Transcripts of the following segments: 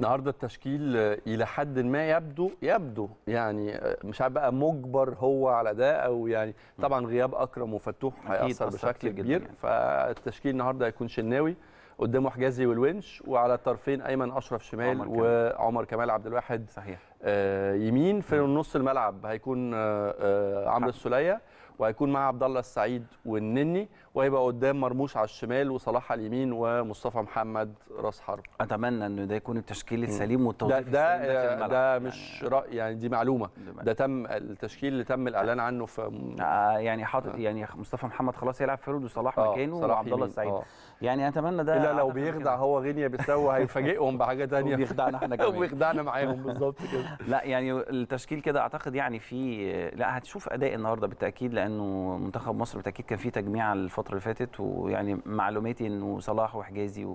النهارده التشكيل الى حد ما يبدو يبدو يعني آه، مش عارف بقى مجبر هو على ده او يعني طبعا غياب اكرم وفتوح هياثر بشكل كبير يعني. فالتشكيل النهارده هيكون شناوي قدامه حجازي والونش وعلى الطرفين ايمن اشرف شمال عمر وعمر كمال عبد الواحد صحيح آه يمين في نص الملعب هيكون آه, آه، عمرو السوليه وهيكون مع عبد الله السعيد والنني وهيبقى قدام مرموش على الشمال وصلاح على اليمين ومصطفى محمد راس حرب اتمنى ان ده يكون التشكيل السليم والتوظيف ده ده, ده, ده مش يعني راي يعني دي معلومه ده تم التشكيل اللي تم الاعلان عنه في آه يعني حاطط آه يعني مصطفى محمد خلاص يلعب فرود وصلاح آه مكانه وعبد الله السعيد آه يعني اتمنى ده لا لو بيخدع هو غينيا بيساو هيفاجئهم بحاجه ثانيه بيخدعنا احنا كمان بيخدعنا معاهم بالظبط كده لا يعني التشكيل كده اعتقد يعني في لا هتشوف اداء النهارده بالتاكيد لانه منتخب مصر بالتاكيد كان فيه تجميع الفتره اللي فاتت ويعني معلوماتي انه صلاح وحجازي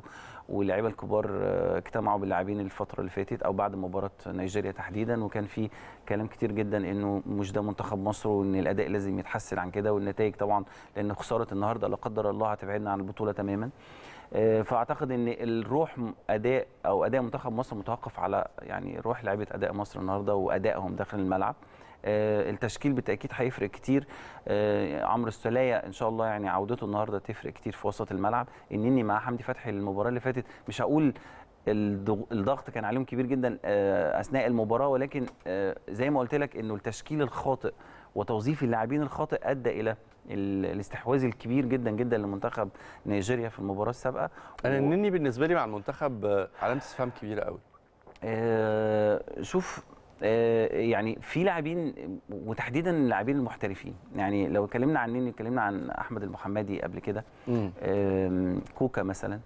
واللعيبه الكبار آه، اجتمعوا باللاعبين الفتره اللي فاتت او بعد مباراه نيجيريا تحديدا وكان في كلام كتير جدا انه مش ده منتخب مصر وان الاداء لازم يتحسن عن كده والنتائج طبعا لان خساره النهارده لا قدر الله هتبعدنا عن البطوله تماما آه، فاعتقد ان الروح اداء او اداء منتخب مصر متوقف على يعني روح لعيبه اداء مصر النهارده وادائهم داخل الملعب آه، التشكيل بالتاكيد هيفرق كتير آه، عمرو السلايه ان شاء الله يعني عودته النهارده تفرق كتير في وسط الملعب النني مع حمدي فتحي المباراه اللي فاتت مش هقول الضغط كان عليهم كبير جدا آه، اثناء المباراه ولكن زي ما قلت لك انه التشكيل الخاطئ وتوظيف اللاعبين الخاطئ ادى الى الاستحواذ الكبير جدا جدا لمنتخب نيجيريا في المباراه السابقه انا و... النني بالنسبه لي مع المنتخب علامه استفهام كبيره قوي أه شوف آه، يعني في لاعبين وتحديدا اللاعبين المحترفين يعني لو اتكلمنا عن مين اتكلمنا عن احمد المحمدي قبل كده كوكا مثلا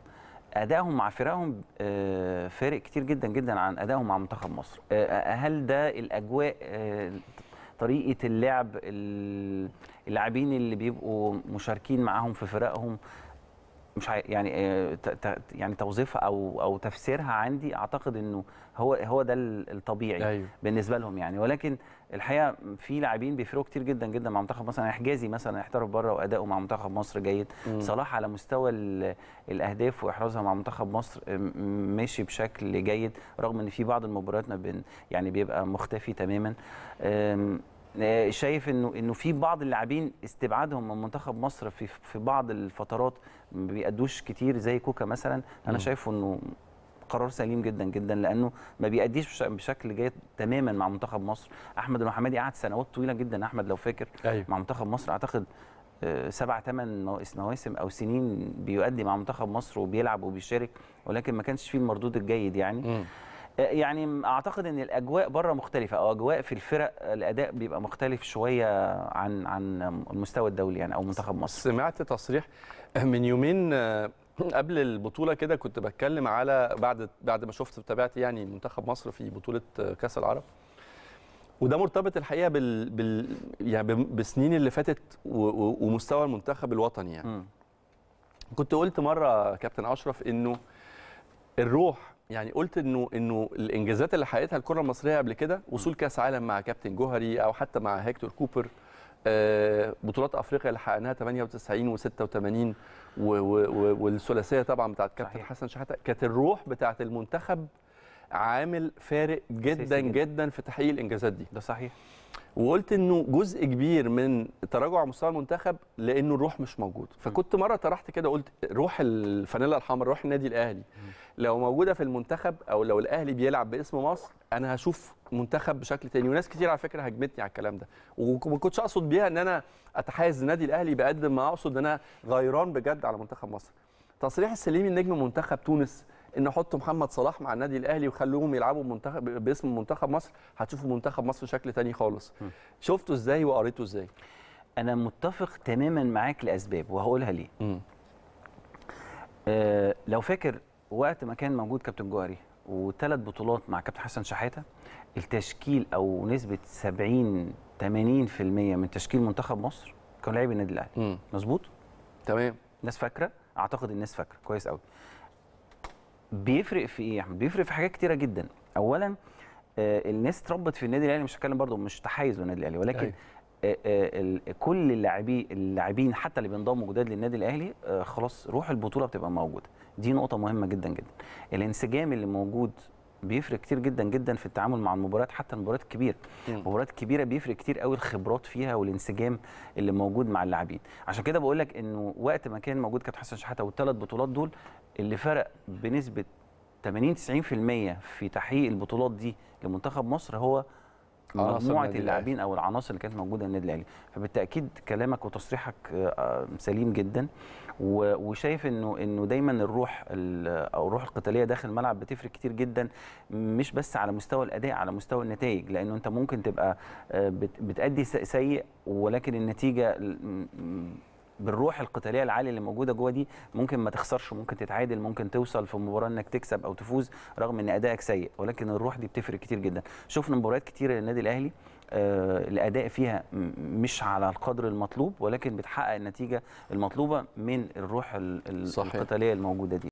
ادائهم مع فرقهم آه، فارق كتير جدا جدا عن ادائهم مع منتخب مصر آه، هل ده الاجواء طريقه اللعب اللاعبين اللي بيبقوا مشاركين معاهم في فرقهم مش يعني آه، يعني توظيفها او او تفسيرها عندي اعتقد انه هو هو ده الطبيعي أيوه. بالنسبه لهم يعني ولكن الحقيقه في لاعبين بيفرقوا كتير جدا جدا مع منتخب مصر يعني احجازي مثلا احترف بره واداؤه مع منتخب مصر جيد م. صلاح على مستوى الاهداف واحرازها مع منتخب مصر آه، ماشي بشكل جيد رغم ان في بعض المباريات يعني بيبقى مختفي تماما آه، شايف انه انه في بعض اللاعبين استبعادهم من منتخب مصر في في بعض الفترات ما بيأدوش كتير زي كوكا مثلا انا شايفه انه قرار سليم جدا جدا لانه ما بيأديش بشكل جيد تماما مع منتخب مصر احمد المحمدي قعد سنوات طويله جدا احمد لو فاكر أيوه. مع منتخب مصر اعتقد آه، سبع ثمان مواسم او سنين بيؤدي مع منتخب مصر وبيلعب وبيشارك ولكن ما كانش فيه المردود الجيد يعني م. يعني اعتقد ان الاجواء بره مختلفه او اجواء في الفرق الاداء بيبقى مختلف شويه عن عن المستوى الدولي يعني او منتخب مصر سمعت تصريح من يومين آه، قبل البطوله كده كنت بتكلم على بعد بعد ما شفت تابعت يعني منتخب مصر في بطوله آه، كاس العرب وده مرتبط الحقيقه بال, بال يعني بالسنين اللي فاتت ومستوى المنتخب الوطني يعني م. كنت قلت مره كابتن اشرف انه الروح يعني قلت انه انه الانجازات اللي حققتها الكره المصريه قبل كده وصول كاس عالم مع كابتن جوهري او حتى مع هيكتور كوبر آه، بطولات افريقيا اللي حققناها 98 و86 والثلاثيه طبعا بتاعت كابتن حسن شحاته كانت الروح بتاعت المنتخب عامل فارق جدا جدا في تحقيق الانجازات دي ده صحيح وقلت انه جزء كبير من تراجع مستوى المنتخب لانه الروح مش موجود فكنت مره طرحت كده قلت روح الفانيلا الحمراء روح النادي الاهلي لو موجوده في المنتخب او لو الاهلي بيلعب باسم مصر انا هشوف منتخب بشكل تاني وناس كتير على فكره هجمتني على الكلام ده وما كنتش اقصد بيها ان انا اتحيز النادي الاهلي بقد ما اقصد ان انا غيران بجد على منتخب مصر تصريح السليمي نجم منتخب تونس ان احط محمد صلاح مع النادي الاهلي وخلوهم يلعبوا منتخب باسم منتخب مصر هتشوفوا منتخب مصر شكل تاني خالص شفته ازاي وقريته ازاي انا متفق تماما معاك لاسباب وهقولها ليه آه لو فاكر وقت ما كان موجود كابتن جوهري وثلاث بطولات مع كابتن حسن شحاته التشكيل او نسبه 70 80% من تشكيل منتخب مصر كانوا لاعبي النادي الاهلي مظبوط تمام الناس فاكره اعتقد الناس فاكره كويس قوي بيفرق في ايه يا يعني بيفرق في حاجات كتيره جدا اولا آه الناس اتربت في النادي الاهلي مش هتكلم برضه مش تحيز للنادي الاهلي ولكن أيوه. آه آه كل اللاعبين اللاعبين حتى اللي بينضموا جداد للنادي الاهلي آه، خلاص روح البطوله بتبقى موجوده دي نقطه مهمه جدا جدا الانسجام اللي موجود بيفرق كتير جدا جدا في التعامل مع المباريات حتى المباريات الكبيره المباريات الكبيره بيفرق كتير قوي الخبرات فيها والانسجام اللي موجود مع اللاعبين عشان كده بقول لك انه وقت ما كان موجود كابتن حسن شحاته والثلاث بطولات دول اللي فرق بنسبه 80 90% في تحقيق البطولات دي لمنتخب مصر هو مجموعه آه، اللاعبين او العناصر اللي كانت موجوده النادي الاهلي فبالتاكيد كلامك وتصريحك آه، آه، سليم جدا وشايف انه انه دايما الروح او الروح القتاليه داخل الملعب بتفرق كتير جدا مش بس على مستوى الاداء على مستوى النتائج لانه انت ممكن تبقى بتادي سيء ولكن النتيجه بالروح القتاليه العاليه اللي موجوده جوه دي ممكن ما تخسرش ممكن تتعادل ممكن توصل في مباراه انك تكسب او تفوز رغم ان ادائك سيء ولكن الروح دي بتفرق كتير جدا شفنا مباريات كتيره للنادي الاهلي آه، الاداء فيها مش على القدر المطلوب ولكن بتحقق النتيجه المطلوبه من الروح القتاليه الموجوده دي